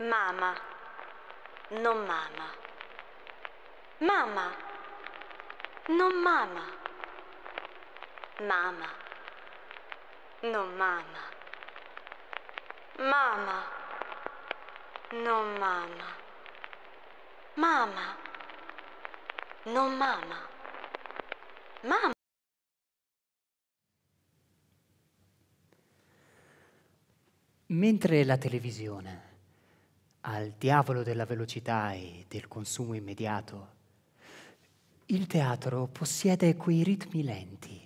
Mama, non mama. Mama, non mama. Mama, non mama. Mama, non mama. Mama, non mama. Mama. Mentre la televisione al diavolo della velocità e del consumo immediato, il teatro possiede quei ritmi lenti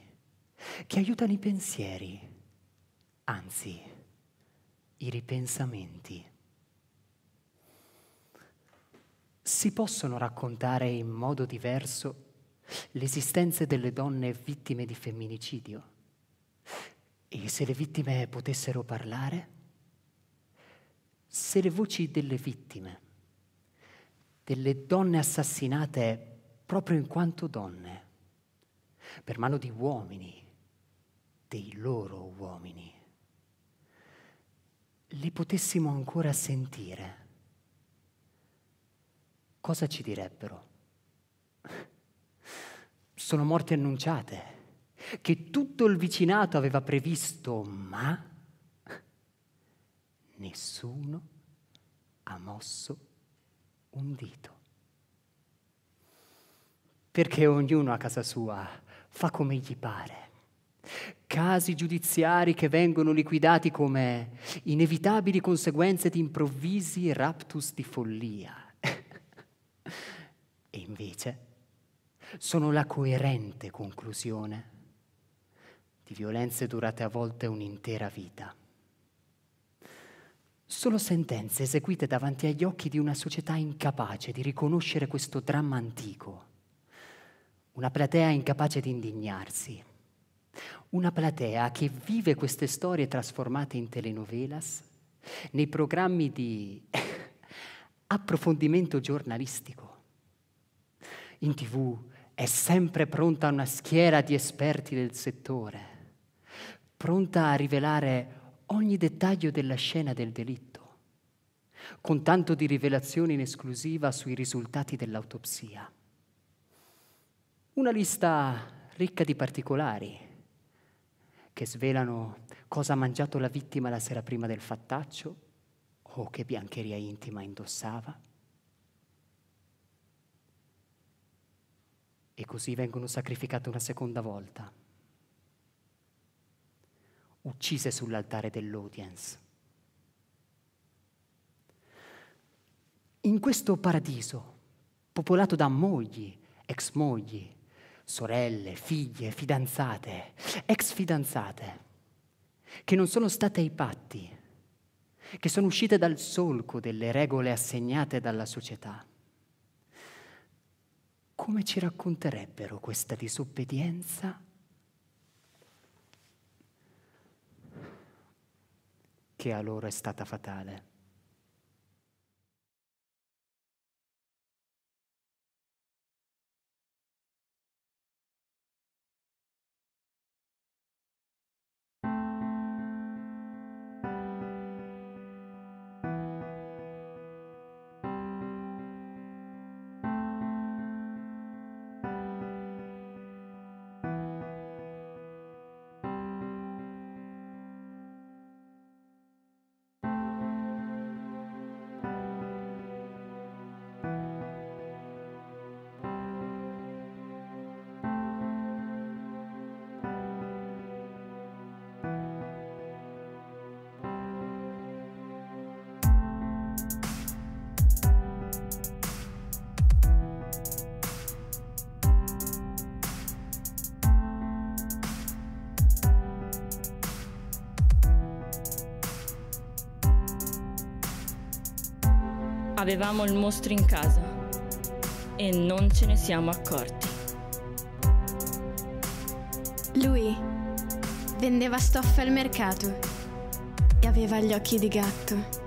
che aiutano i pensieri, anzi i ripensamenti. Si possono raccontare in modo diverso le esistenze delle donne vittime di femminicidio? E se le vittime potessero parlare? se le voci delle vittime, delle donne assassinate proprio in quanto donne, per mano di uomini, dei loro uomini, le potessimo ancora sentire, cosa ci direbbero? Sono morte annunciate, che tutto il vicinato aveva previsto, ma nessuno ha mosso un dito. Perché ognuno a casa sua fa come gli pare. Casi giudiziari che vengono liquidati come inevitabili conseguenze di improvvisi raptus di follia. e invece sono la coerente conclusione di violenze durate a volte un'intera vita. Solo sentenze eseguite davanti agli occhi di una società incapace di riconoscere questo dramma antico. Una platea incapace di indignarsi. Una platea che vive queste storie trasformate in telenovelas, nei programmi di approfondimento giornalistico. In tv è sempre pronta una schiera di esperti del settore, pronta a rivelare ogni dettaglio della scena del delitto, con tanto di rivelazioni in esclusiva sui risultati dell'autopsia. Una lista ricca di particolari che svelano cosa ha mangiato la vittima la sera prima del fattaccio o che biancheria intima indossava. E così vengono sacrificate una seconda volta uccise sull'altare dell'audience. In questo paradiso, popolato da mogli, ex mogli, sorelle, figlie, fidanzate, ex fidanzate, che non sono state ai patti, che sono uscite dal solco delle regole assegnate dalla società. Come ci racconterebbero questa disobbedienza che a loro è stata fatale. Avevamo il mostro in casa e non ce ne siamo accorti. Lui vendeva stoffe al mercato e aveva gli occhi di gatto.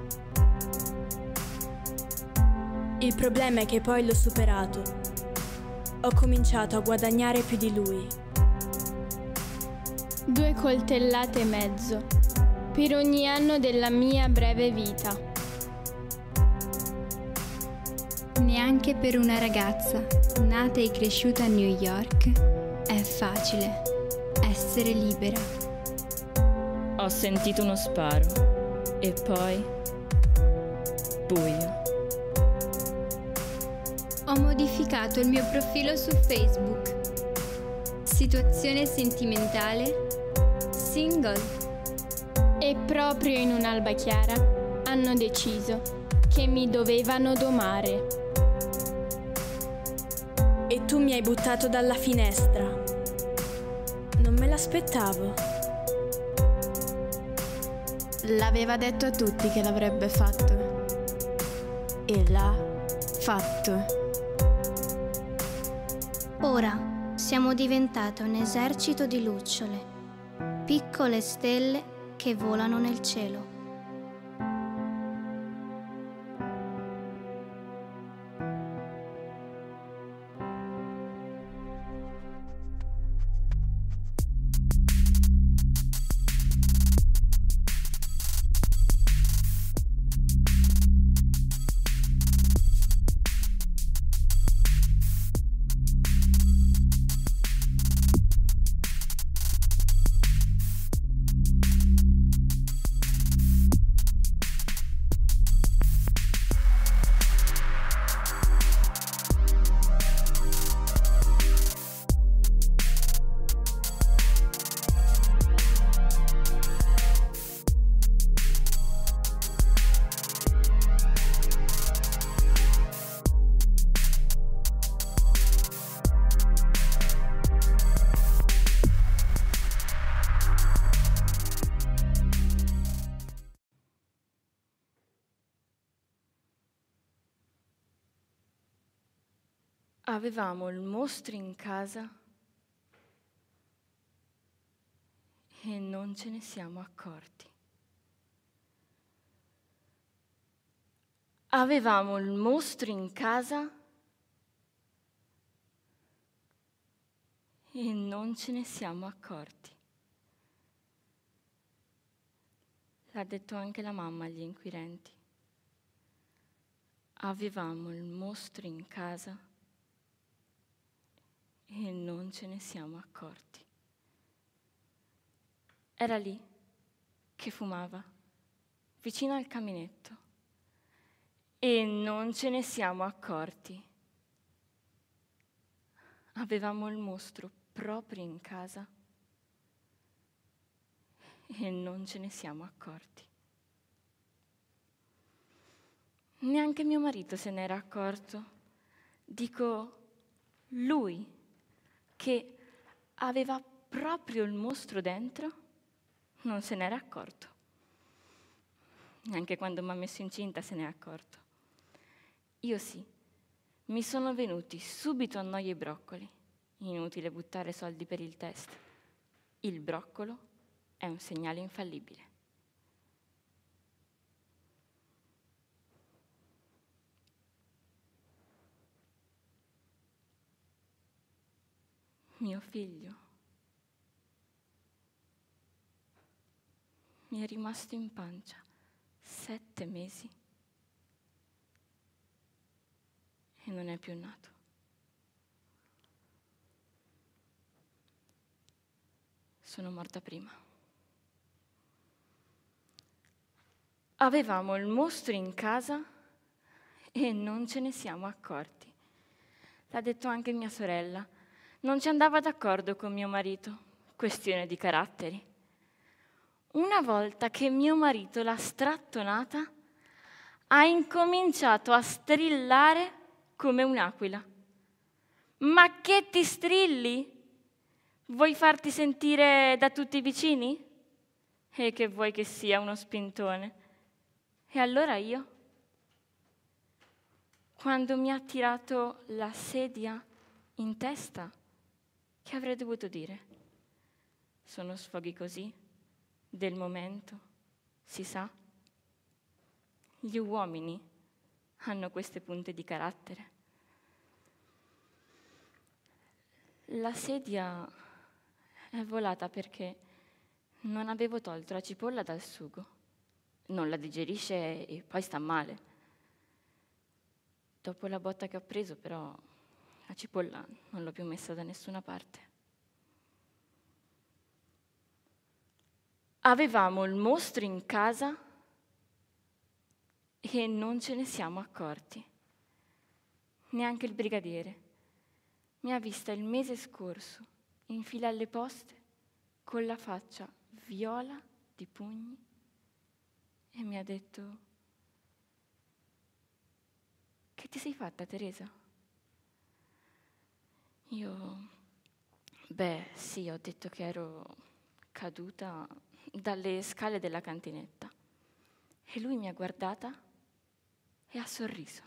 Il problema è che poi l'ho superato. Ho cominciato a guadagnare più di lui. Due coltellate e mezzo. Per ogni anno della mia breve vita. Neanche per una ragazza, nata e cresciuta a New York, è facile essere libera. Ho sentito uno sparo e poi buio. trovato il mio profilo su Facebook. Situazione sentimentale? Single. E proprio in un'alba chiara hanno deciso che mi dovevano domare. E tu mi hai buttato dalla finestra. Non me l'aspettavo. L'aveva detto a tutti che l'avrebbe fatto. E l'ha fatto. Ora siamo diventate un esercito di lucciole, piccole stelle che volano nel cielo. avevamo il mostro in casa e non ce ne siamo accorti. Avevamo il mostro in casa e non ce ne siamo accorti. L'ha detto anche la mamma agli inquirenti. Avevamo il mostro in casa e non ce ne siamo accorti. Era lì che fumava, vicino al caminetto, e non ce ne siamo accorti. Avevamo il mostro proprio in casa e non ce ne siamo accorti. Neanche mio marito se n'era accorto. Dico, lui che aveva proprio il mostro dentro, non se n'era accorto. Neanche quando mi ha messo incinta se n'è accorto. Io sì, mi sono venuti subito a noia i broccoli. Inutile buttare soldi per il test. Il broccolo è un segnale infallibile. mio figlio. Mi è rimasto in pancia sette mesi e non è più nato. Sono morta prima. Avevamo il mostro in casa e non ce ne siamo accorti. L'ha detto anche mia sorella. Non ci andava d'accordo con mio marito, questione di caratteri. Una volta che mio marito l'ha strattonata, ha incominciato a strillare come un'aquila. Ma che ti strilli? Vuoi farti sentire da tutti i vicini? E che vuoi che sia uno spintone? E allora io? Quando mi ha tirato la sedia in testa? Che avrei dovuto dire? Sono sfoghi così, del momento, si sa. Gli uomini hanno queste punte di carattere. La sedia è volata perché non avevo tolto la cipolla dal sugo. Non la digerisce e poi sta male. Dopo la botta che ho preso, però, la cipolla non l'ho più messa da nessuna parte. Avevamo il mostro in casa e non ce ne siamo accorti. Neanche il brigadiere. Mi ha vista il mese scorso in fila alle poste con la faccia viola di pugni e mi ha detto che ti sei fatta Teresa? Io, beh, sì, ho detto che ero caduta dalle scale della cantinetta. E lui mi ha guardata e ha sorriso.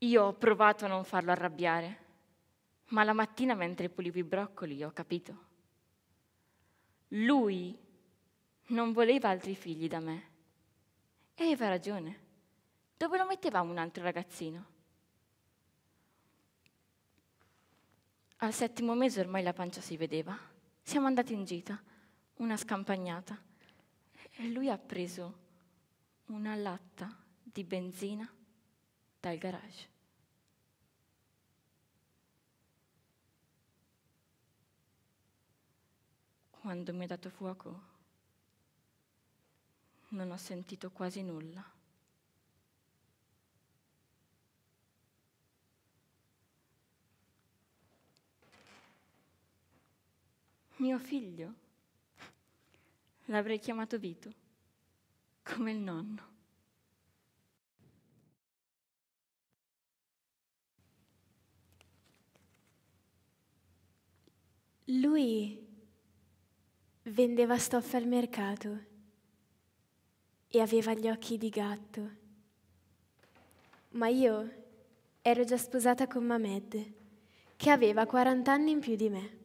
Io ho provato a non farlo arrabbiare, ma la mattina mentre pulivo i broccoli ho capito. Lui non voleva altri figli da me. E aveva ragione. Dove lo mettevamo un altro ragazzino? Al settimo mese ormai la pancia si vedeva. Siamo andati in gita, una scampagnata, e lui ha preso una latta di benzina dal garage. Quando mi ha dato fuoco non ho sentito quasi nulla. Mio figlio? L'avrei chiamato Vito, come il nonno. Lui vendeva stoffe al mercato e aveva gli occhi di gatto. Ma io ero già sposata con Mamed, che aveva 40 anni in più di me.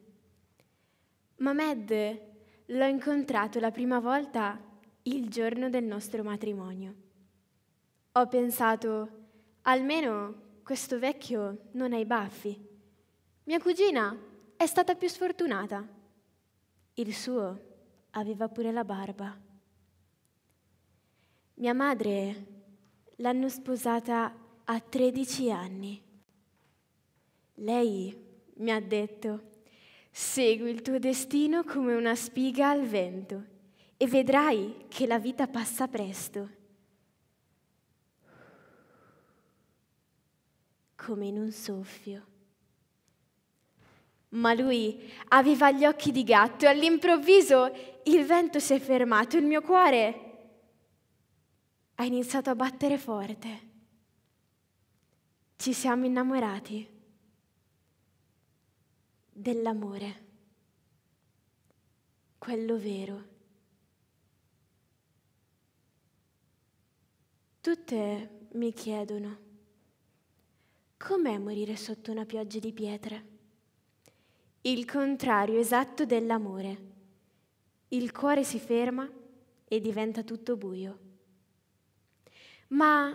Mamed l'ho incontrato la prima volta il giorno del nostro matrimonio. Ho pensato, almeno questo vecchio non ha i baffi. Mia cugina è stata più sfortunata. Il suo aveva pure la barba. Mia madre l'hanno sposata a 13 anni. Lei mi ha detto, Segui il tuo destino come una spiga al vento e vedrai che la vita passa presto. Come in un soffio. Ma lui aveva gli occhi di gatto e all'improvviso il vento si è fermato, il mio cuore ha iniziato a battere forte. Ci siamo innamorati dell'amore, quello vero. Tutte mi chiedono, com'è morire sotto una pioggia di pietre? Il contrario esatto dell'amore. Il cuore si ferma e diventa tutto buio. Ma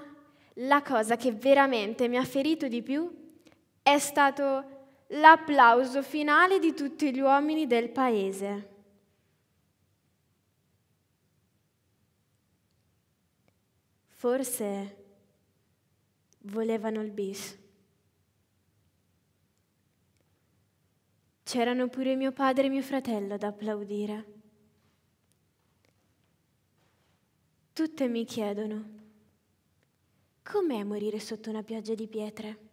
la cosa che veramente mi ha ferito di più è stato l'applauso finale di tutti gli uomini del paese. Forse volevano il bis. C'erano pure mio padre e mio fratello ad applaudire. Tutte mi chiedono, com'è morire sotto una pioggia di pietre?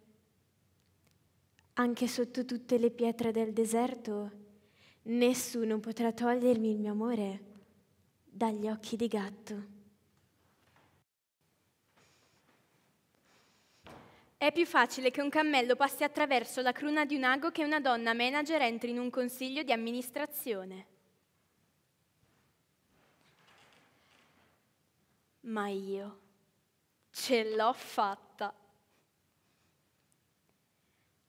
Anche sotto tutte le pietre del deserto, nessuno potrà togliermi il mio amore dagli occhi di gatto. È più facile che un cammello passi attraverso la cruna di un ago che una donna manager entri in un consiglio di amministrazione. Ma io ce l'ho fatta.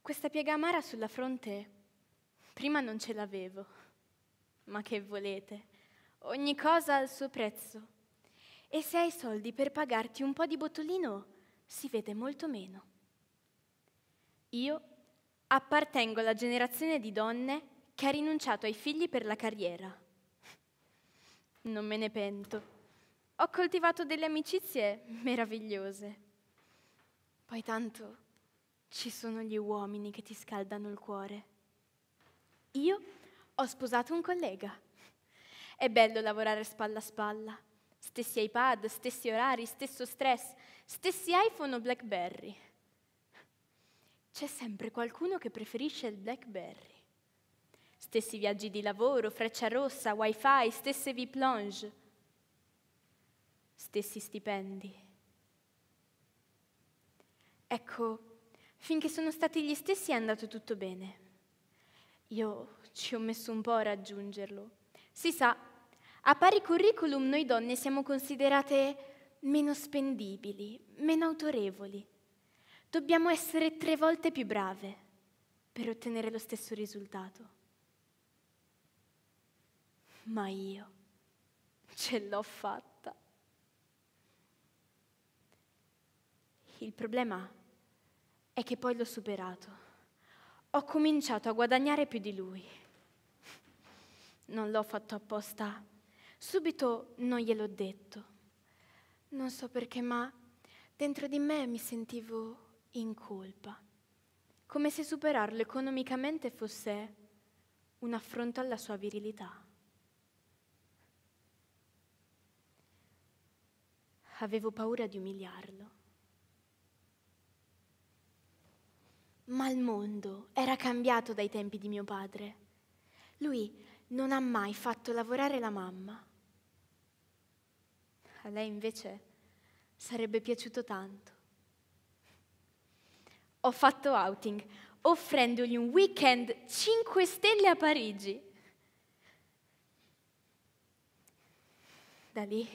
Questa piega amara sulla fronte prima non ce l'avevo, ma che volete? Ogni cosa ha il suo prezzo. E se hai soldi per pagarti un po' di botolino, si vede molto meno. Io appartengo alla generazione di donne che ha rinunciato ai figli per la carriera. Non me ne pento. Ho coltivato delle amicizie meravigliose. Poi tanto ci sono gli uomini che ti scaldano il cuore. Io ho sposato un collega. È bello lavorare spalla a spalla. Stessi iPad, stessi orari, stesso stress, stessi iPhone o Blackberry. C'è sempre qualcuno che preferisce il Blackberry. Stessi viaggi di lavoro, freccia rossa, wifi, stesse vie plonge. Stessi stipendi. Ecco, Finché sono stati gli stessi è andato tutto bene. Io ci ho messo un po' a raggiungerlo. Si sa, a pari curriculum noi donne siamo considerate meno spendibili, meno autorevoli. Dobbiamo essere tre volte più brave per ottenere lo stesso risultato. Ma io ce l'ho fatta. Il problema è è che poi l'ho superato. Ho cominciato a guadagnare più di lui. Non l'ho fatto apposta. Subito non gliel'ho detto. Non so perché, ma dentro di me mi sentivo in colpa, come se superarlo economicamente fosse un affronto alla sua virilità. Avevo paura di umiliarlo. Ma il mondo era cambiato dai tempi di mio padre. Lui non ha mai fatto lavorare la mamma. A lei invece sarebbe piaciuto tanto. Ho fatto outing offrendogli un weekend 5 stelle a Parigi. Da lì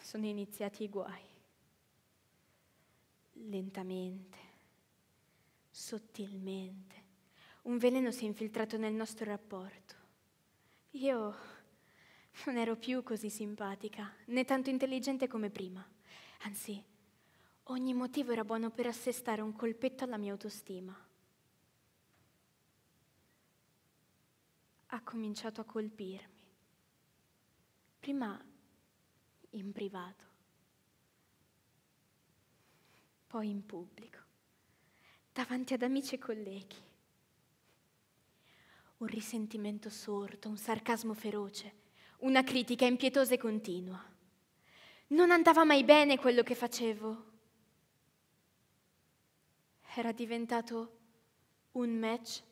sono iniziati i guai. Lentamente sottilmente. Un veleno si è infiltrato nel nostro rapporto. Io non ero più così simpatica, né tanto intelligente come prima. Anzi, ogni motivo era buono per assestare un colpetto alla mia autostima. Ha cominciato a colpirmi. Prima in privato, poi in pubblico davanti ad amici e colleghi. Un risentimento sordo, un sarcasmo feroce, una critica impietosa e continua. Non andava mai bene quello che facevo. Era diventato un match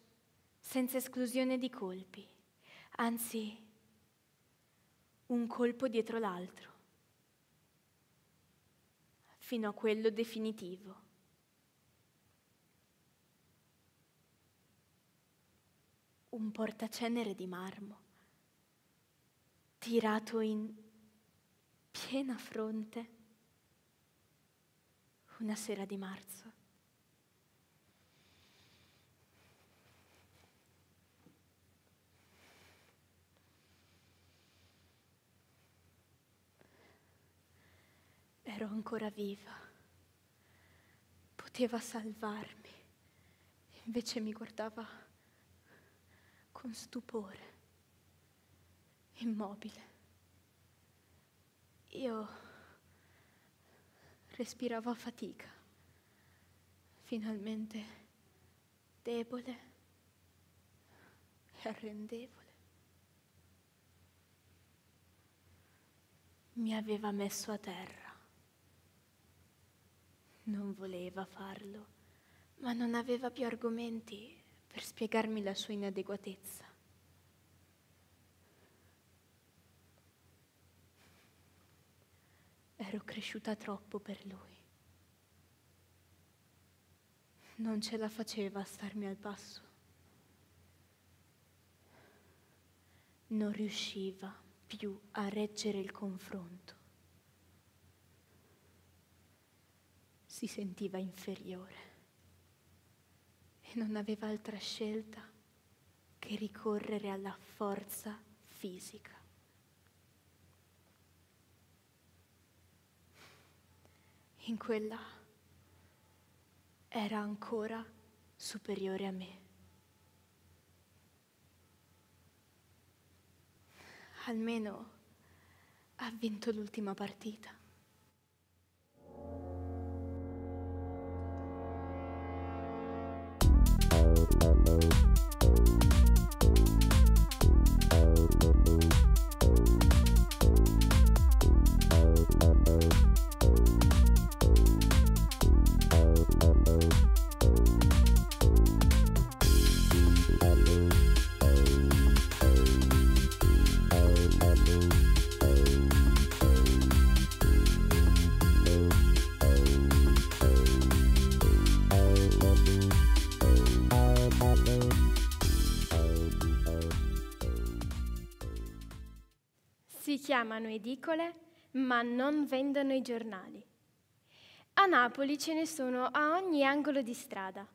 senza esclusione di colpi, anzi un colpo dietro l'altro, fino a quello definitivo. un portacenere di marmo, tirato in piena fronte una sera di marzo. Ero ancora viva, poteva salvarmi, invece mi guardava con stupore, immobile. Io respiravo a fatica, finalmente debole e arrendevole. Mi aveva messo a terra. Non voleva farlo, ma non aveva più argomenti per spiegarmi la sua inadeguatezza. Ero cresciuta troppo per lui. Non ce la faceva a starmi al passo. Non riusciva più a reggere il confronto. Si sentiva inferiore non aveva altra scelta che ricorrere alla forza fisica. In quella era ancora superiore a me. Almeno ha vinto l'ultima partita. chiamano edicole, ma non vendono i giornali. A Napoli ce ne sono a ogni angolo di strada.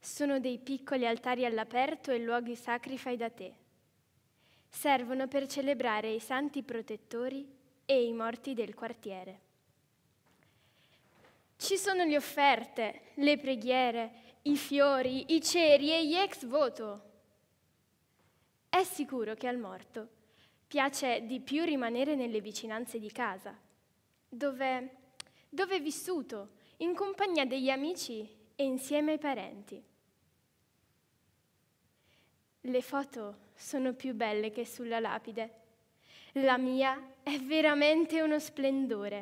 Sono dei piccoli altari all'aperto e luoghi sacri fai da te. Servono per celebrare i santi protettori e i morti del quartiere. Ci sono le offerte, le preghiere, i fiori, i ceri e gli ex voto. È sicuro che al morto piace di più rimanere nelle vicinanze di casa, dove, dove è vissuto, in compagnia degli amici e insieme ai parenti. Le foto sono più belle che sulla lapide. La mia è veramente uno splendore.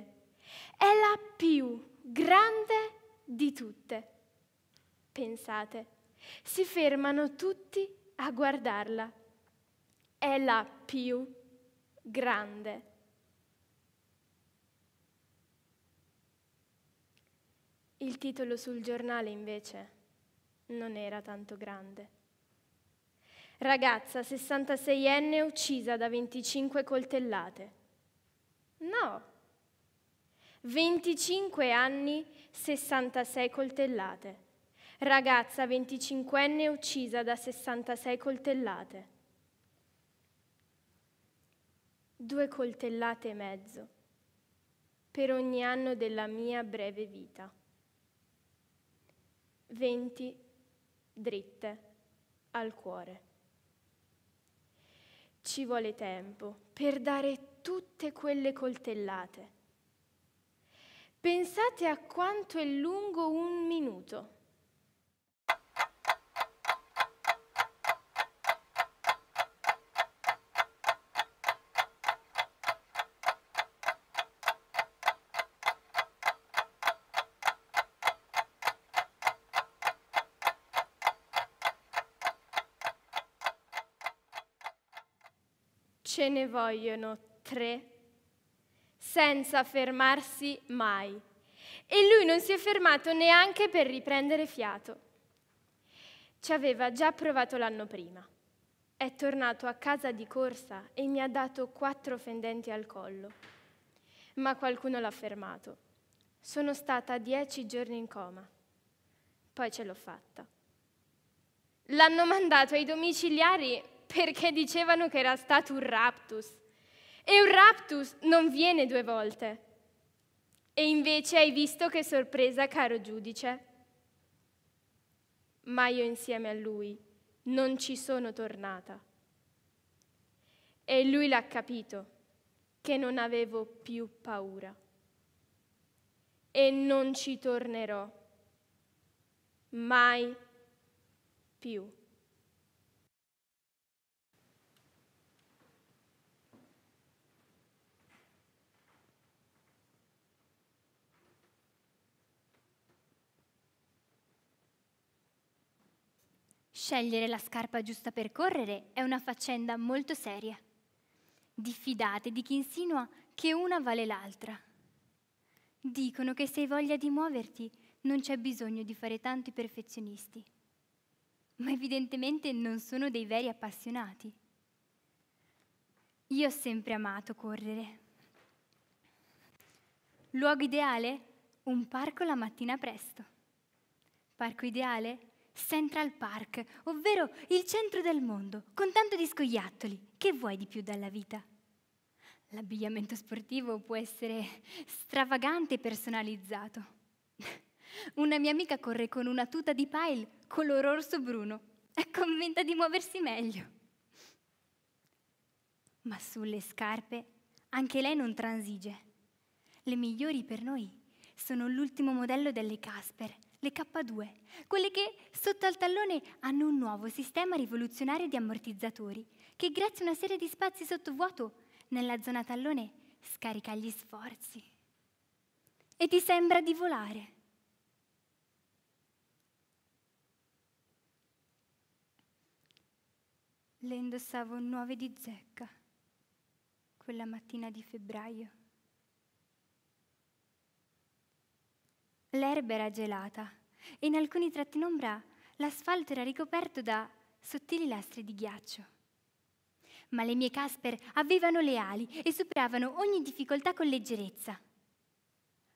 È la più grande di tutte. Pensate, si fermano tutti a guardarla. È la più grande. Il titolo sul giornale invece non era tanto grande. Ragazza 66enne uccisa da 25 coltellate. No. 25 anni, 66 coltellate. Ragazza 25enne uccisa da 66 coltellate due coltellate e mezzo, per ogni anno della mia breve vita. Venti dritte al cuore. Ci vuole tempo per dare tutte quelle coltellate. Pensate a quanto è lungo un minuto. ce ne vogliono tre senza fermarsi mai. E lui non si è fermato neanche per riprendere fiato. Ci aveva già provato l'anno prima. È tornato a casa di corsa e mi ha dato quattro fendenti al collo. Ma qualcuno l'ha fermato. Sono stata dieci giorni in coma. Poi ce l'ho fatta. L'hanno mandato ai domiciliari perché dicevano che era stato un raptus. E un raptus non viene due volte. E invece hai visto che sorpresa, caro giudice. Ma io insieme a lui non ci sono tornata. E lui l'ha capito, che non avevo più paura. E non ci tornerò mai più. Scegliere la scarpa giusta per correre è una faccenda molto seria. Diffidate di chi insinua che una vale l'altra. Dicono che se hai voglia di muoverti non c'è bisogno di fare tanto i perfezionisti. Ma evidentemente non sono dei veri appassionati. Io ho sempre amato correre. Luogo ideale? Un parco la mattina presto. Parco ideale? Central Park, ovvero il centro del mondo, con tanto di scoiattoli. Che vuoi di più dalla vita? L'abbigliamento sportivo può essere stravagante e personalizzato. Una mia amica corre con una tuta di pile color orso bruno e commenta di muoversi meglio. Ma sulle scarpe anche lei non transige. Le migliori per noi sono l'ultimo modello delle Casper, le K2, quelle che sotto al tallone hanno un nuovo sistema rivoluzionario di ammortizzatori che grazie a una serie di spazi sottovuoto nella zona tallone scarica gli sforzi e ti sembra di volare. Le indossavo nuove di zecca quella mattina di febbraio. L'erba era gelata e in alcuni tratti in ombra l'asfalto era ricoperto da sottili lastre di ghiaccio. Ma le mie Casper avevano le ali e superavano ogni difficoltà con leggerezza.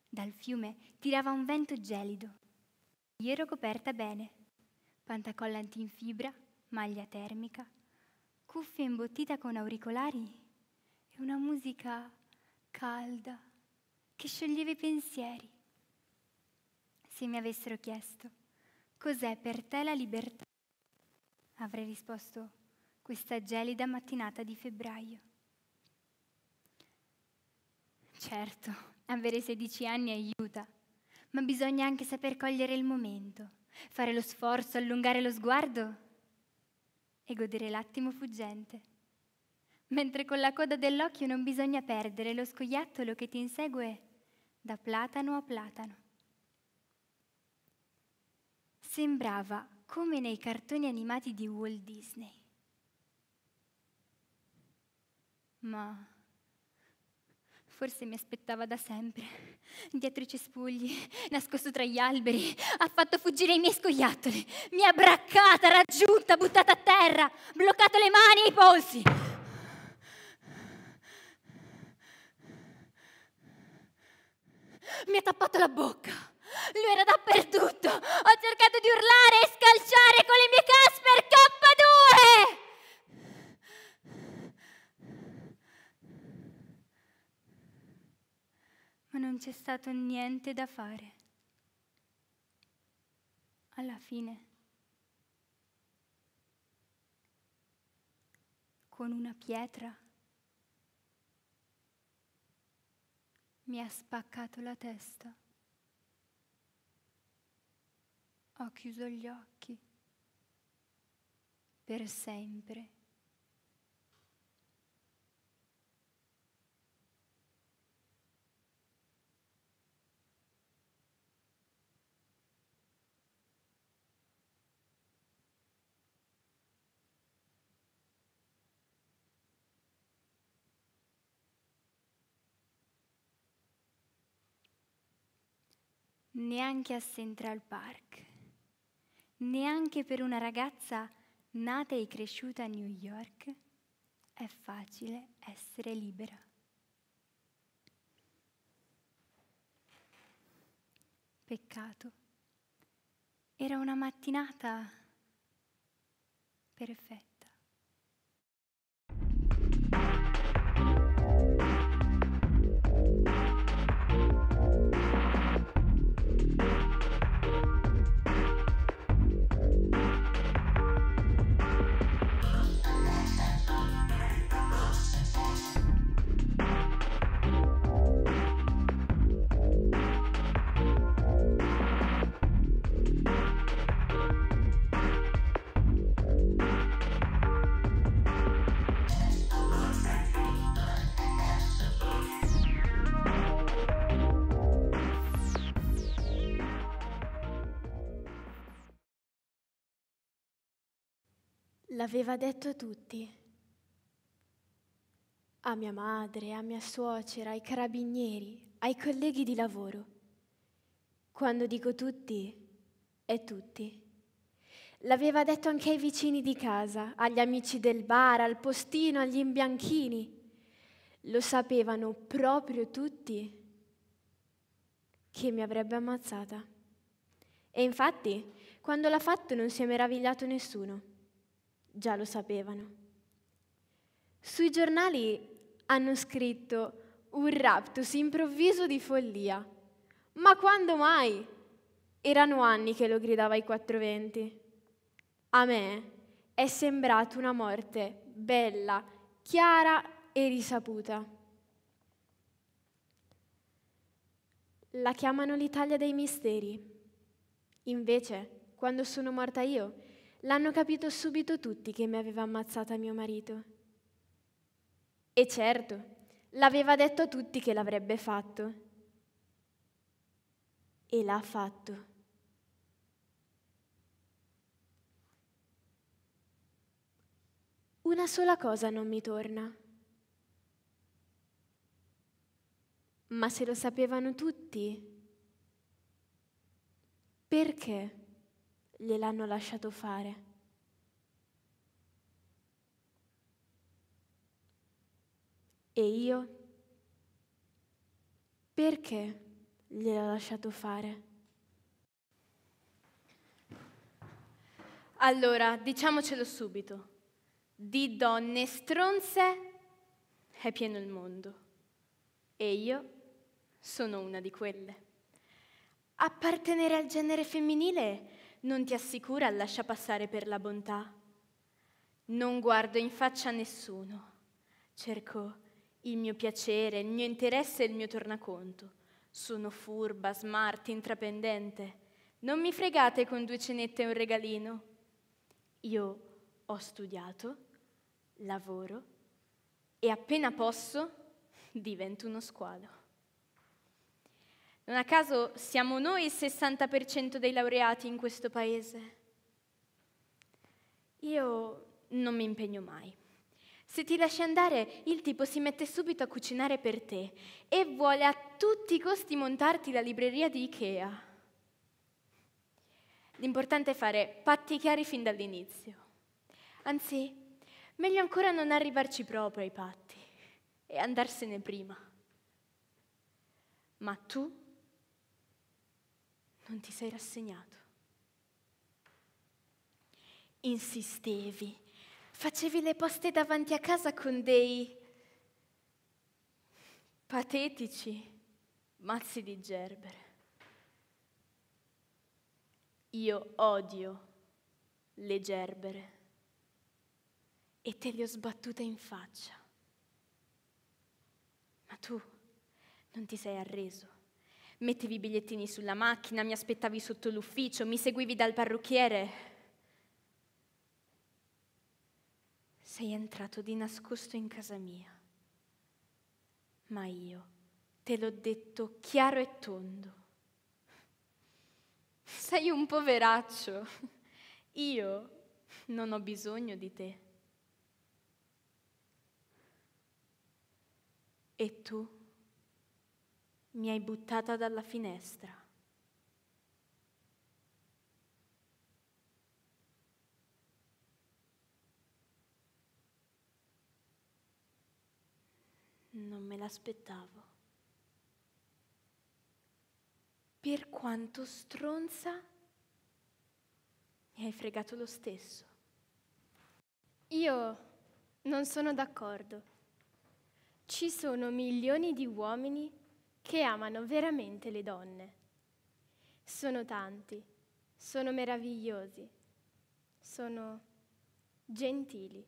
Dal fiume tirava un vento gelido. Io ero coperta bene. Pantacolla antinfibra, maglia termica, cuffia imbottita con auricolari e una musica calda che scioglieva i pensieri se mi avessero chiesto cos'è per te la libertà, avrei risposto questa gelida mattinata di febbraio. Certo, avere 16 anni aiuta, ma bisogna anche saper cogliere il momento, fare lo sforzo, allungare lo sguardo e godere l'attimo fuggente. Mentre con la coda dell'occhio non bisogna perdere lo scoiattolo che ti insegue da platano a platano sembrava come nei cartoni animati di Walt Disney. Ma forse mi aspettava da sempre, dietro i cespugli, nascosto tra gli alberi, ha fatto fuggire i miei scoiattoli, mi ha braccata, raggiunta, buttata a terra, bloccato le mani e i polsi. Mi ha tappato la bocca. Lui era dappertutto. Ho cercato di urlare e scalciare con le mie Casper K2. Ma non c'è stato niente da fare. Alla fine, con una pietra, mi ha spaccato la testa. ho chiuso gli occhi per sempre. Neanche a Central Park neanche per una ragazza nata e cresciuta a New York, è facile essere libera. Peccato. Era una mattinata perfetta. l'aveva detto a tutti, a mia madre, a mia suocera, ai carabinieri, ai colleghi di lavoro. Quando dico tutti, è tutti. L'aveva detto anche ai vicini di casa, agli amici del bar, al postino, agli imbianchini. Lo sapevano proprio tutti che mi avrebbe ammazzata. E infatti, quando l'ha fatto non si è meravigliato nessuno già lo sapevano. Sui giornali hanno scritto un raptus improvviso di follia. Ma quando mai? Erano anni che lo gridava ai 420. A me è sembrata una morte bella, chiara e risaputa. La chiamano l'Italia dei misteri. Invece, quando sono morta io, l'hanno capito subito tutti che mi aveva ammazzata mio marito. E certo, l'aveva detto a tutti che l'avrebbe fatto. E l'ha fatto. Una sola cosa non mi torna. Ma se lo sapevano tutti, perché? gliel'hanno lasciato fare. E io? Perché gliel'ho lasciato fare? Allora, diciamocelo subito. Di donne stronze è pieno il mondo. E io sono una di quelle. Appartenere al genere femminile non ti assicura il lascia passare per la bontà. Non guardo in faccia a nessuno, cerco il mio piacere, il mio interesse e il mio tornaconto. Sono furba, smart, intraprendente. Non mi fregate con due cenette e un regalino. Io ho studiato, lavoro e appena posso divento uno squalo. Non a caso siamo noi il 60% dei laureati in questo paese. Io non mi impegno mai. Se ti lasci andare, il tipo si mette subito a cucinare per te e vuole a tutti i costi montarti la libreria di Ikea. L'importante è fare patti chiari fin dall'inizio. Anzi, meglio ancora non arrivarci proprio ai patti e andarsene prima. Ma tu non ti sei rassegnato. Insistevi, facevi le poste davanti a casa con dei patetici mazzi di gerbere. Io odio le gerbere e te le ho sbattute in faccia. Ma tu non ti sei arreso. Mettevi i bigliettini sulla macchina, mi aspettavi sotto l'ufficio, mi seguivi dal parrucchiere. Sei entrato di nascosto in casa mia. Ma io te l'ho detto chiaro e tondo. Sei un poveraccio. Io non ho bisogno di te. E tu? mi hai buttata dalla finestra. Non me l'aspettavo. Per quanto stronza, mi hai fregato lo stesso. Io non sono d'accordo. Ci sono milioni di uomini che amano veramente le donne. Sono tanti, sono meravigliosi, sono gentili.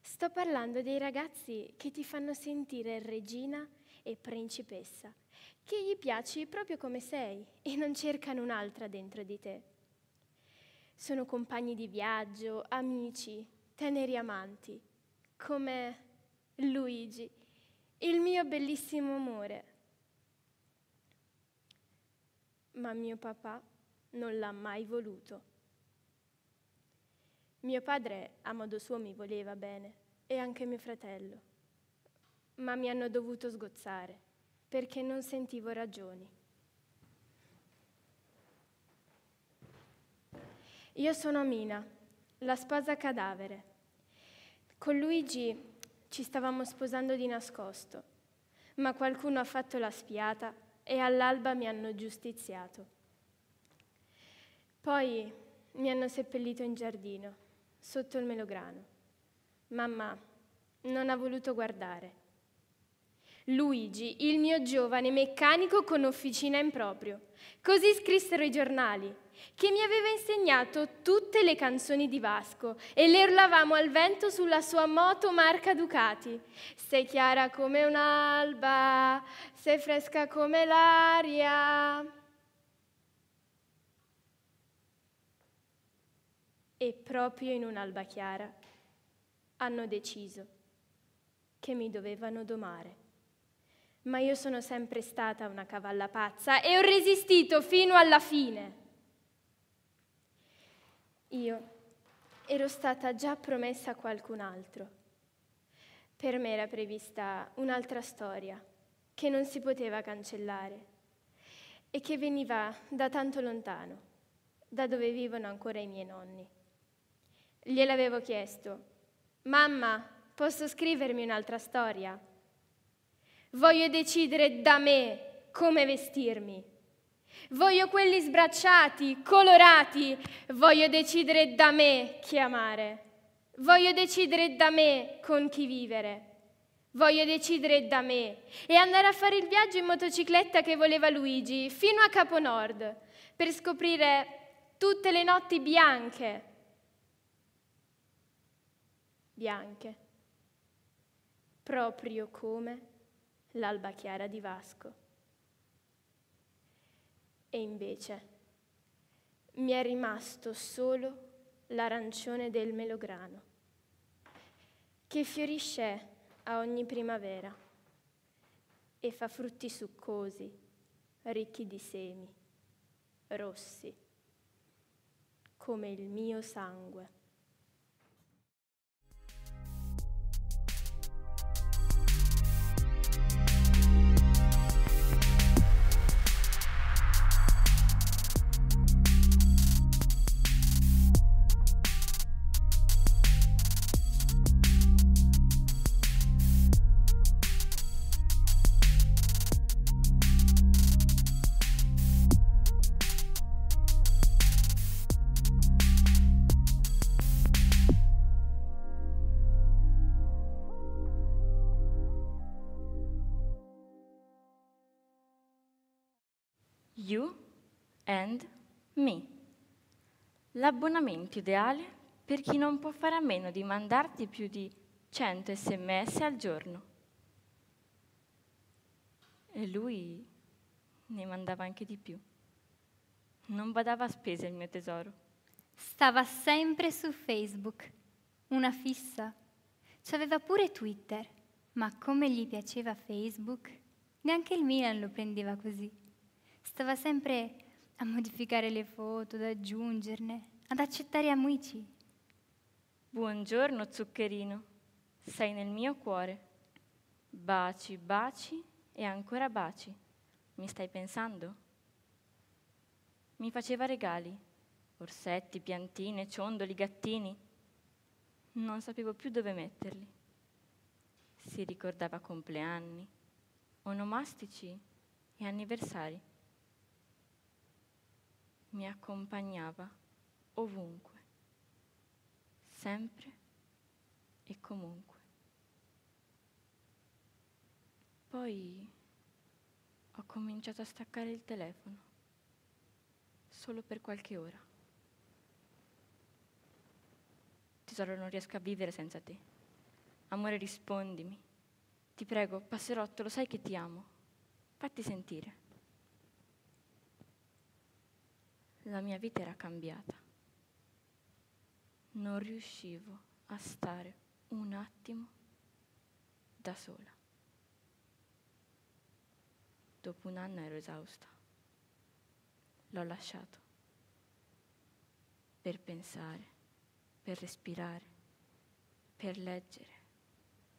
Sto parlando dei ragazzi che ti fanno sentire regina e principessa, che gli piaci proprio come sei e non cercano un'altra dentro di te. Sono compagni di viaggio, amici, teneri amanti, come Luigi, il mio bellissimo amore ma mio papà non l'ha mai voluto. Mio padre a modo suo mi voleva bene e anche mio fratello, ma mi hanno dovuto sgozzare perché non sentivo ragioni. Io sono Mina, la sposa cadavere. Con Luigi ci stavamo sposando di nascosto, ma qualcuno ha fatto la spiata e all'alba mi hanno giustiziato. Poi mi hanno seppellito in giardino, sotto il melograno. Mamma non ha voluto guardare Luigi, il mio giovane meccanico con officina in proprio. Così scrissero i giornali, che mi aveva insegnato tutte le canzoni di Vasco e le urlavamo al vento sulla sua moto marca Ducati. Sei chiara come un'alba, sei fresca come l'aria. E proprio in un'alba chiara hanno deciso che mi dovevano domare ma io sono sempre stata una cavalla pazza e ho resistito fino alla fine. Io ero stata già promessa a qualcun altro. Per me era prevista un'altra storia che non si poteva cancellare e che veniva da tanto lontano, da dove vivono ancora i miei nonni. Gliel'avevo chiesto, mamma, posso scrivermi un'altra storia? Voglio decidere da me come vestirmi. Voglio quelli sbracciati, colorati. Voglio decidere da me chi amare. Voglio decidere da me con chi vivere. Voglio decidere da me e andare a fare il viaggio in motocicletta che voleva Luigi fino a Capo Nord per scoprire tutte le notti bianche. Bianche. Proprio come l'alba chiara di Vasco. E invece mi è rimasto solo l'arancione del melograno, che fiorisce a ogni primavera e fa frutti succosi, ricchi di semi, rossi, come il mio sangue. and me. L'abbonamento ideale per chi non può fare a meno di mandarti più di 100 sms al giorno. E lui ne mandava anche di più. Non badava a spese il mio tesoro. Stava sempre su Facebook, una fissa. C'aveva pure Twitter, ma come gli piaceva Facebook, neanche il Milan lo prendeva così. Stava sempre a modificare le foto, ad aggiungerne, ad accettare amici. Buongiorno zuccherino, sei nel mio cuore. Baci, baci e ancora baci. Mi stai pensando? Mi faceva regali, orsetti, piantine, ciondoli, gattini. Non sapevo più dove metterli. Si ricordava compleanni, onomastici e anniversari mi accompagnava ovunque, sempre e comunque. Poi ho cominciato a staccare il telefono, solo per qualche ora. Tesoro, non riesco a vivere senza te. Amore, rispondimi. Ti prego, passerotto, lo sai che ti amo. Fatti sentire. la mia vita era cambiata. Non riuscivo a stare un attimo da sola. Dopo un anno ero esausta. L'ho lasciato per pensare, per respirare, per leggere,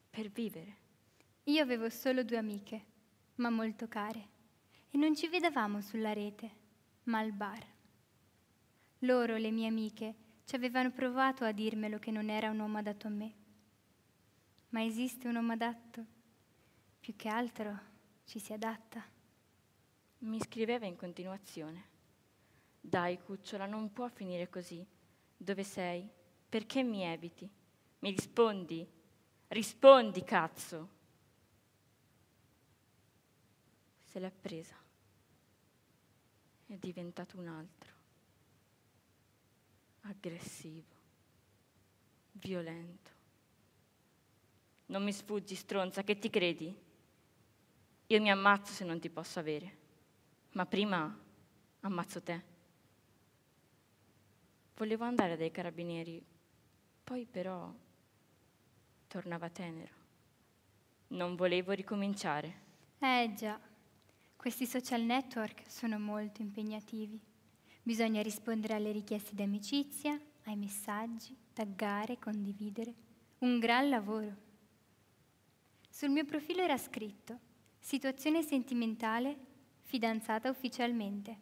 per vivere. Io avevo solo due amiche, ma molto care, e non ci vedevamo sulla rete, ma al bar. Loro, le mie amiche, ci avevano provato a dirmelo che non era un uomo adatto a me. Ma esiste un uomo adatto? Più che altro ci si adatta. Mi scriveva in continuazione. Dai, cucciola, non può finire così. Dove sei? Perché mi eviti? Mi rispondi? Rispondi, cazzo! Se l'ha presa. È diventato un altro aggressivo, violento. Non mi sfuggi, stronza, che ti credi? Io mi ammazzo se non ti posso avere, ma prima ammazzo te. Volevo andare dai carabinieri, poi però tornava tenero. Non volevo ricominciare. Eh già, questi social network sono molto impegnativi. Bisogna rispondere alle richieste di amicizia, ai messaggi, taggare, condividere. Un gran lavoro. Sul mio profilo era scritto situazione sentimentale, fidanzata ufficialmente.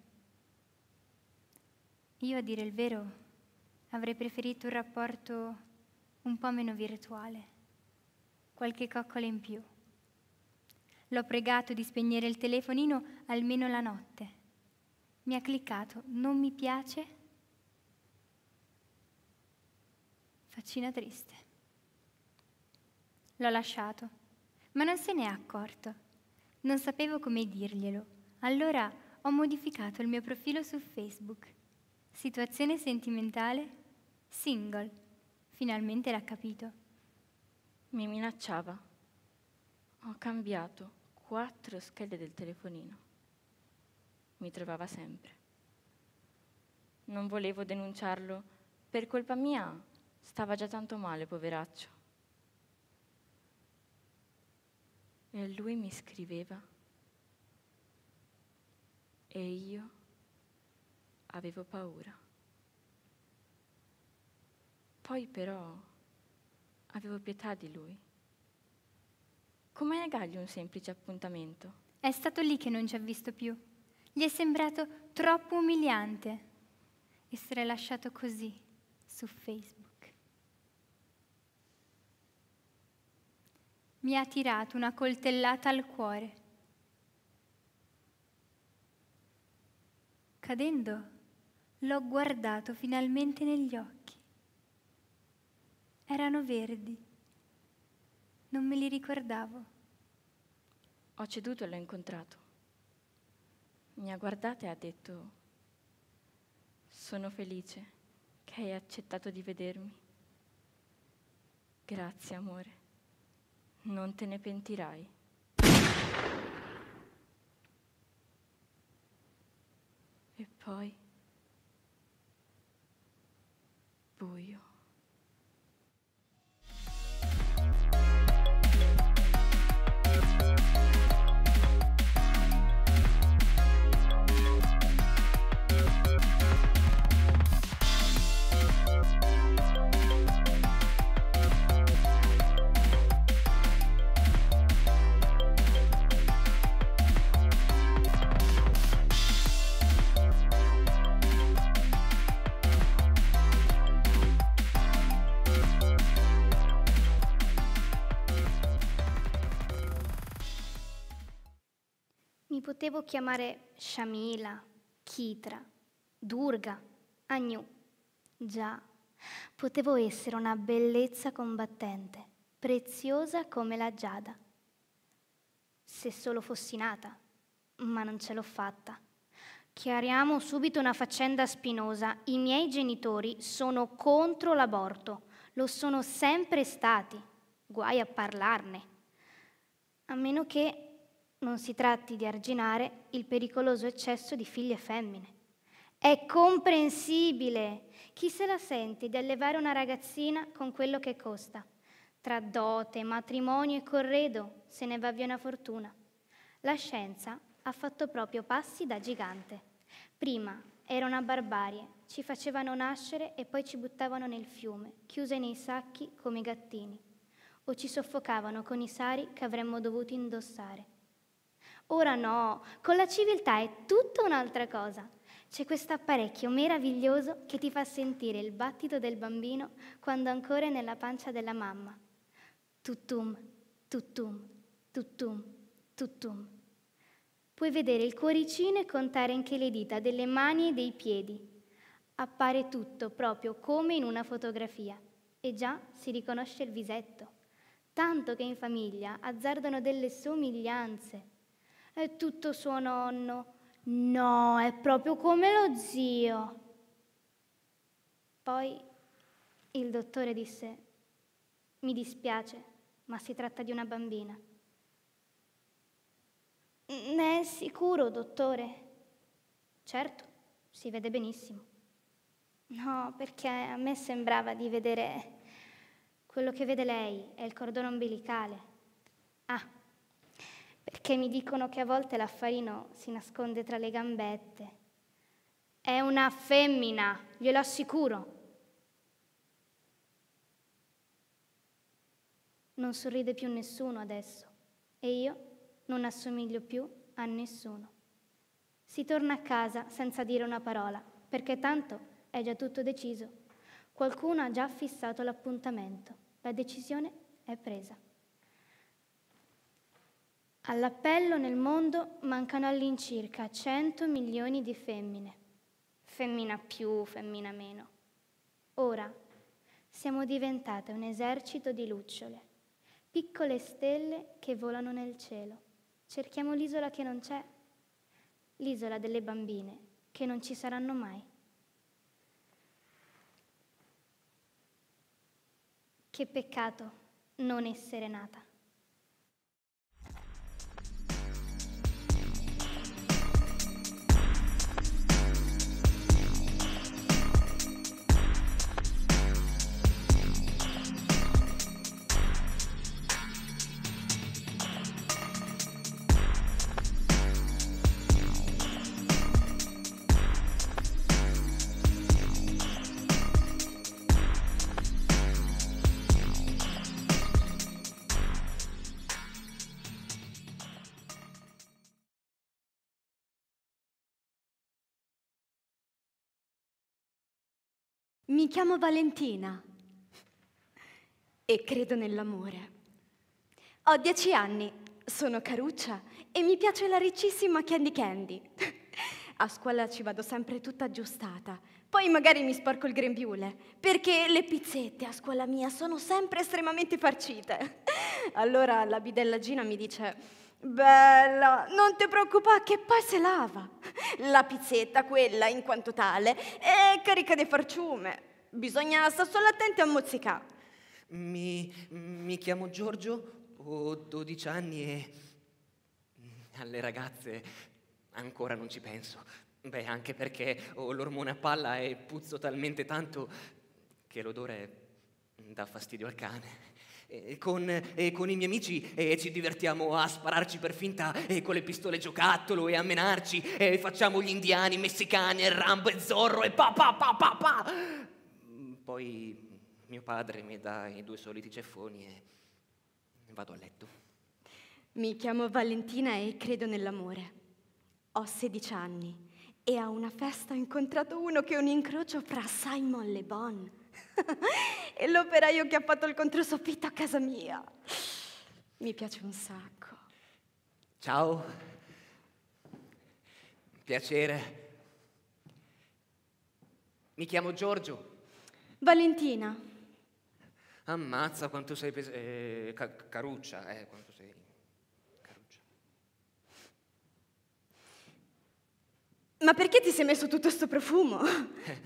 Io a dire il vero avrei preferito un rapporto un po' meno virtuale, qualche coccola in più. L'ho pregato di spegnere il telefonino almeno la notte mi ha cliccato, non mi piace, faccina triste. L'ho lasciato, ma non se ne è accorto. Non sapevo come dirglielo, allora ho modificato il mio profilo su Facebook. Situazione sentimentale? Single. Finalmente l'ha capito. Mi minacciava. Ho cambiato quattro schede del telefonino mi trovava sempre. Non volevo denunciarlo, per colpa mia stava già tanto male, poveraccio. E lui mi scriveva e io avevo paura. Poi però avevo pietà di lui. Come negargli un semplice appuntamento? È stato lì che non ci ha visto più. Gli è sembrato troppo umiliante essere lasciato così su Facebook. Mi ha tirato una coltellata al cuore. Cadendo, l'ho guardato finalmente negli occhi. Erano verdi. Non me li ricordavo. Ho ceduto e l'ho incontrato mi ha guardata e ha detto, sono felice che hai accettato di vedermi. Grazie amore, non te ne pentirai. E poi... Buio. potevo chiamare Shamila, Kitra, Durga, Agnu. Già, potevo essere una bellezza combattente, preziosa come la giada. Se solo fossi nata, ma non ce l'ho fatta. Chiariamo subito una faccenda spinosa. I miei genitori sono contro l'aborto, lo sono sempre stati. Guai a parlarne. A meno che non si tratti di arginare il pericoloso eccesso di figlie femmine. È comprensibile. Chi se la sente di allevare una ragazzina con quello che costa? Tra dote, matrimonio e corredo se ne va via una fortuna. La scienza ha fatto proprio passi da gigante. Prima era una barbarie, ci facevano nascere e poi ci buttavano nel fiume, chiuse nei sacchi come i gattini, o ci soffocavano con i sari che avremmo dovuto indossare. Ora no, con la civiltà è tutta un'altra cosa. C'è questo apparecchio meraviglioso che ti fa sentire il battito del bambino quando ancora è nella pancia della mamma. Tuttum, tuttum, tuttum, tuttum. Puoi vedere il cuoricino e contare anche le dita delle mani e dei piedi. Appare tutto proprio come in una fotografia e già si riconosce il visetto. Tanto che in famiglia azzardano delle somiglianze. È tutto suo nonno. No, è proprio come lo zio. Poi il dottore disse, mi dispiace, ma si tratta di una bambina. Ne è sicuro, dottore? Certo, si vede benissimo. No, perché a me sembrava di vedere quello che vede lei, è il cordone ombelicale. Ah, perché mi dicono che a volte l'affarino si nasconde tra le gambette. È una femmina, glielo assicuro. Non sorride più nessuno adesso e io non assomiglio più a nessuno. Si torna a casa senza dire una parola, perché tanto è già tutto deciso. Qualcuno ha già fissato l'appuntamento. La decisione è presa. All'appello nel mondo mancano all'incirca 100 milioni di femmine. Femmina più, femmina meno. Ora siamo diventate un esercito di lucciole, piccole stelle che volano nel cielo. Cerchiamo l'isola che non c'è, l'isola delle bambine che non ci saranno mai. Che peccato non essere nata. Mi chiamo Valentina e credo nell'amore. Ho dieci anni, sono caruccia e mi piace la ricchissima Candy Candy. A scuola ci vado sempre tutta aggiustata. Poi magari mi sporco il grembiule, perché le pizzette a scuola mia sono sempre estremamente farcite. Allora la bidella Gina mi dice Bella, non ti preoccupare che poi se lava. La pizzetta, quella in quanto tale, è carica di farciume. Bisogna stare solo attenti a mozzicare. Mi, mi chiamo Giorgio, ho 12 anni e alle ragazze ancora non ci penso. Beh, anche perché ho l'ormone a palla e puzzo talmente tanto che l'odore dà fastidio al cane. E eh, con, e eh, con, i miei amici e eh, ci divertiamo a spararci per finta e con le pistole giocattolo e a menarci e facciamo gli indiani, messicani e Rambo e Zorro e pa pa pa pa pa. Poi mio padre mi dà i due soliti ceffoni e vado a letto. Mi chiamo Valentina e credo nell'amore. Ho 16 anni e a una festa ho incontrato uno che è un incrocio fra Simon Le Bon e l'operaio che ha fatto il controsoffitto a casa mia. Mi piace un sacco. Ciao. Piacere. Mi chiamo Giorgio. Valentina. Ammazza quanto sei pes- eh, ca- caruccia, eh, quanto sei caruccia. Ma perché ti sei messo tutto questo profumo? Eh,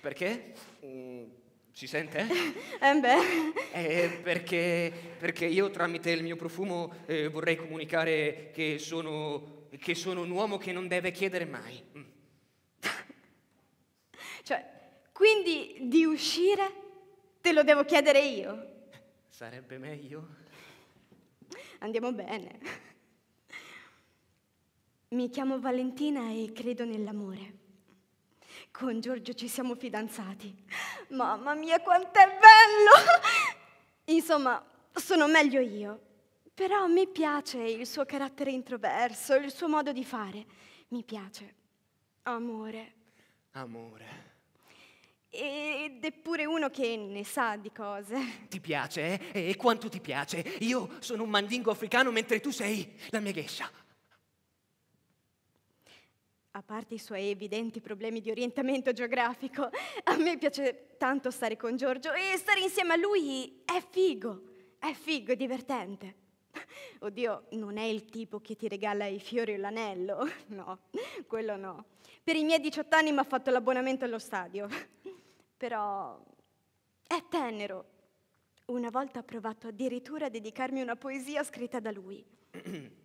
perché? Mm. Si sente? eh beh. Eh, perché, perché, io tramite il mio profumo eh, vorrei comunicare che sono, che sono un uomo che non deve chiedere mai. Mm. cioè, quindi di uscire te lo devo chiedere io? Sarebbe meglio. Andiamo bene. Mi chiamo Valentina e credo nell'amore. Con Giorgio ci siamo fidanzati. Mamma mia, quanto è bello! Insomma, sono meglio io. Però a me piace il suo carattere introverso, il suo modo di fare. Mi piace. Amore. Amore. Ed è pure uno che ne sa di cose. Ti piace, eh? E quanto ti piace? Io sono un mandingo africano mentre tu sei la mia geisha. A parte i suoi evidenti problemi di orientamento geografico, a me piace tanto stare con Giorgio e stare insieme a lui è figo, è figo, è divertente. Oddio, non è il tipo che ti regala i fiori o l'anello, no, quello no. Per i miei 18 anni mi ha fatto l'abbonamento allo stadio, però è tenero. Una volta ha provato addirittura a dedicarmi una poesia scritta da lui.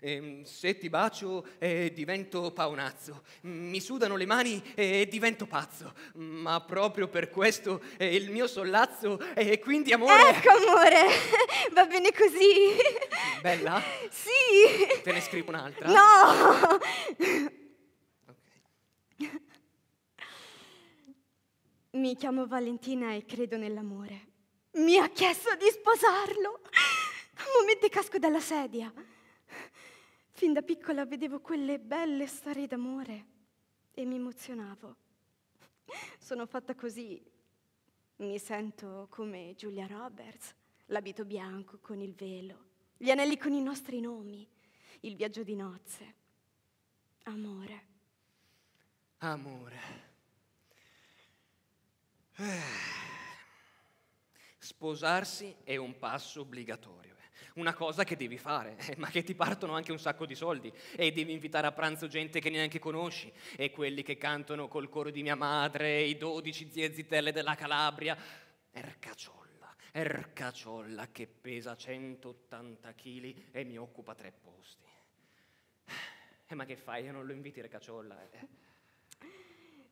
eh, se ti bacio eh, divento paonazzo, mi sudano le mani e eh, divento pazzo, ma proprio per questo è eh, il mio sollazzo è eh, quindi amore. Ecco amore, va bene così. Bella? Sì. Te ne scrivo un'altra? No. Okay. Mi chiamo Valentina e credo nell'amore. Mi ha chiesto di sposarlo. Al momento casco dalla sedia. Fin da piccola vedevo quelle belle storie d'amore e mi emozionavo. Sono fatta così. Mi sento come Julia Roberts, l'abito bianco con il velo, gli anelli con i nostri nomi, il viaggio di nozze. Amore. Amore. Eh. Sposarsi è un passo obbligatorio una cosa che devi fare, ma che ti partono anche un sacco di soldi e devi invitare a pranzo gente che neanche conosci e quelli che cantano col coro di mia madre, i dodici zie zitelle della Calabria. Ercaciolla, ercaciolla che pesa 180 kg e mi occupa tre posti. E eh, ma che fai? Io non lo inviti Ercaciolla. Eh.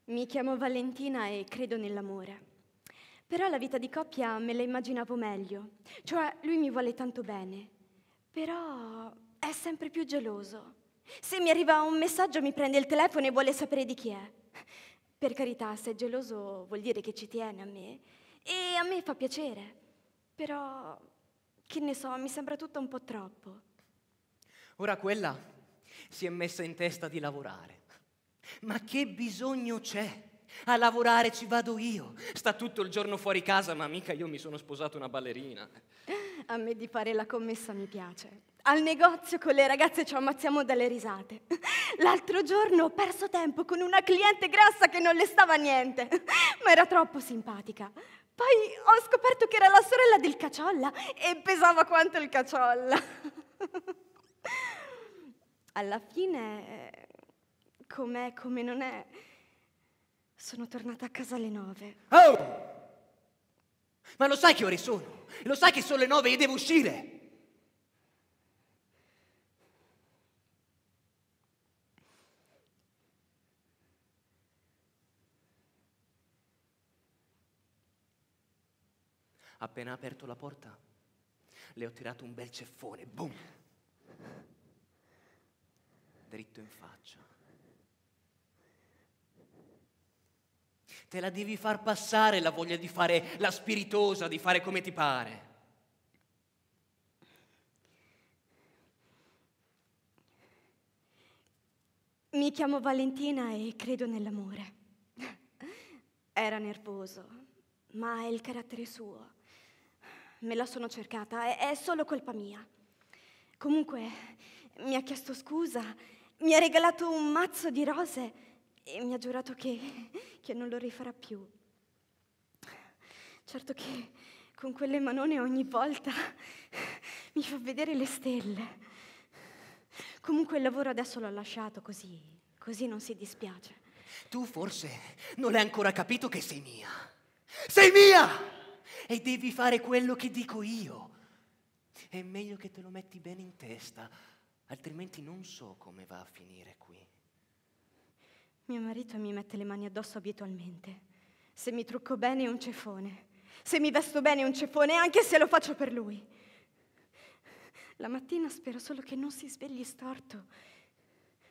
Mi chiamo Valentina e credo nell'amore. Però la vita di coppia me la immaginavo meglio. Cioè, lui mi vuole tanto bene, però è sempre più geloso. Se mi arriva un messaggio mi prende il telefono e vuole sapere di chi è. Per carità, se è geloso vuol dire che ci tiene a me e a me fa piacere. Però, che ne so, mi sembra tutto un po' troppo. Ora quella si è messa in testa di lavorare. Ma che bisogno c'è? A lavorare ci vado io. Sta tutto il giorno fuori casa, ma mica io mi sono sposato una ballerina. A me di fare la commessa mi piace. Al negozio con le ragazze ci ammazziamo dalle risate. L'altro giorno ho perso tempo con una cliente grassa che non le stava niente, ma era troppo simpatica. Poi ho scoperto che era la sorella del caciolla e pesava quanto il caciolla. Alla fine, eh, com'è, come non è, sono tornata a casa alle nove. Oh! Ma lo sai che ore sono? Lo sai che sono le nove e devo uscire? Appena aperto la porta, le ho tirato un bel ceffone, boom! Dritto in faccia. Te la devi far passare la voglia di fare la spiritosa, di fare come ti pare. Mi chiamo Valentina e credo nell'amore. Era nervoso, ma è il carattere suo. Me la sono cercata, è solo colpa mia. Comunque, mi ha chiesto scusa, mi ha regalato un mazzo di rose e mi ha giurato che che non lo rifarà più. Certo che con quelle manone ogni volta mi fa vedere le stelle. Comunque il lavoro adesso l'ho lasciato così, così non si dispiace. Tu forse non hai ancora capito che sei mia. Sei mia! E devi fare quello che dico io. È meglio che te lo metti bene in testa, altrimenti non so come va a finire qui. Mio marito mi mette le mani addosso abitualmente. Se mi trucco bene è un cefone. Se mi vesto bene è un cefone, anche se lo faccio per lui. La mattina spero solo che non si svegli storto,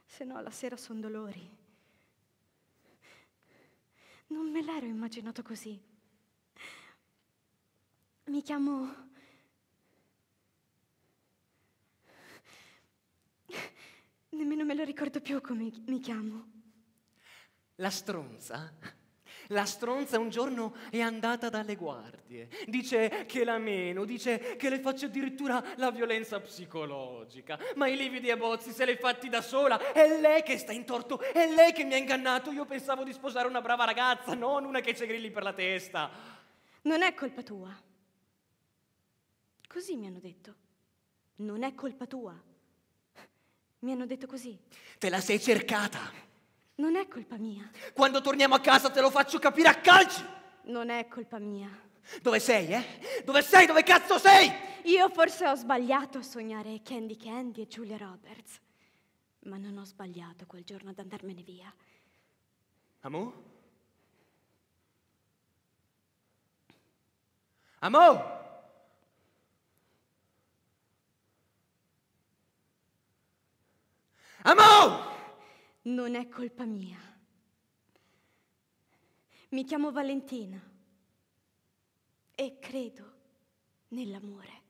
se no la sera sono dolori. Non me l'ero immaginato così. Mi chiamo... Nemmeno me lo ricordo più come mi chiamo. La stronza la stronza un giorno è andata dalle guardie, dice che la meno, dice che le faccio addirittura la violenza psicologica, ma i lividi e bozzi se li è fatti da sola, è lei che sta in torto, è lei che mi ha ingannato, io pensavo di sposare una brava ragazza, non una che c'è grilli per la testa. Non è colpa tua. Così mi hanno detto. Non è colpa tua. Mi hanno detto così. Te la sei cercata. Non è colpa mia. Quando torniamo a casa te lo faccio capire a calci. Non è colpa mia. Dove sei, eh? Dove sei? Dove cazzo sei? Io forse ho sbagliato a sognare Candy Candy e Julia Roberts. Ma non ho sbagliato quel giorno ad andarmene via. Amo? Amo! Amo! non è colpa mia. Mi chiamo Valentina e credo nell'amore.